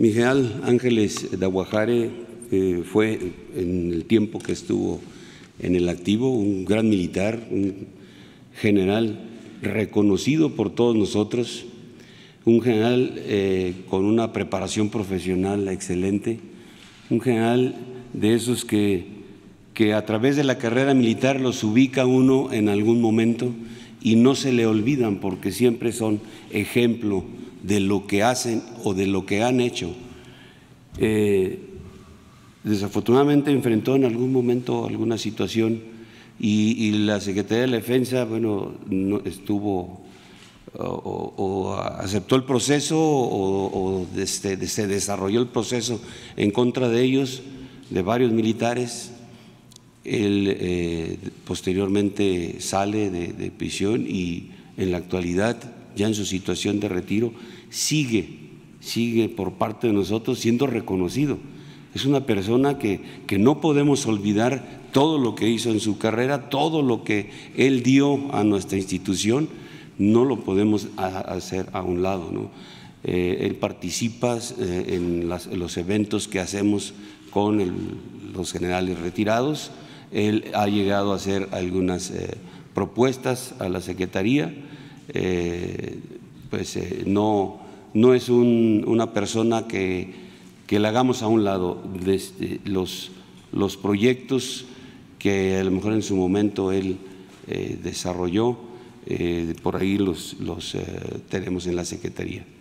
Mi general Ángeles Daguajare eh, fue, en el tiempo que estuvo en el activo, un gran militar, un general reconocido por todos nosotros, un general eh, con una preparación profesional excelente, un general de esos que, que a través de la carrera militar los ubica uno en algún momento y no se le olvidan porque siempre son ejemplo de lo que hacen o de lo que han hecho. Eh, desafortunadamente enfrentó en algún momento alguna situación y, la Secretaría de la Defensa, bueno, no estuvo o, aceptó el proceso o, este, se desarrolló el proceso en contra de ellos, de varios militares, él eh, posteriormente sale de, prisión y en la actualidad, ya en su situación de retiro, sigue, sigue por parte de nosotros siendo reconocido. Es una persona que, no podemos olvidar todo lo que hizo en su carrera, todo lo que él dio a nuestra institución, no lo podemos hacer a un lado. ¿no? Eh, él participa eh, en, los eventos que hacemos con los generales retirados, él ha llegado a hacer algunas eh, propuestas a la Secretaría, eh, pues eh, no, no es una persona que, le hagamos a un lado. Desde los, los proyectos que a lo mejor en su momento él desarrolló, por ahí los, los tenemos en la Secretaría.